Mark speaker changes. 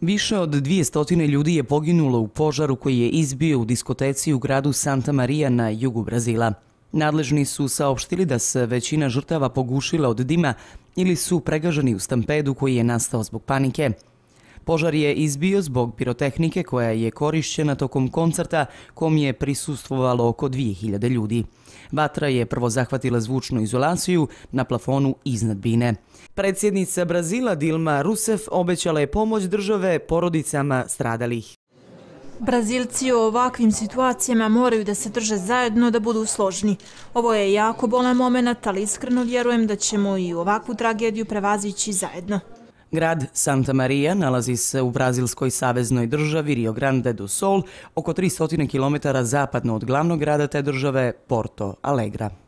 Speaker 1: Više od 200 ljudi je poginulo u požaru koji je izbio u diskoteci u gradu Santa Maria na jugu Brazila. Nadležni su saopštili da se većina žrtava pogušila od dima ili su pregaženi u stampedu koji je nastao zbog panike. Požar je izbio zbog pirotehnike koja je korišćena tokom koncerta kom je prisustvovalo oko 2000 ljudi. Vatra je prvo zahvatila zvučnu izolaciju na plafonu iznad bine. Predsjednica Brazila Dilma Rousseff obećala je pomoć države porodicama stradalih.
Speaker 2: Brazilci u ovakvim situacijama moraju da se drže zajedno da budu složni. Ovo je jako bolan moment, ali iskreno vjerujem da ćemo i ovakvu tragediju prevazići zajedno.
Speaker 1: Grad Santa Maria nalazi se u brazilskoj saveznoj državi Rio Grande do Sol, oko 300 km zapadno od glavnog grada te države Porto Alegra.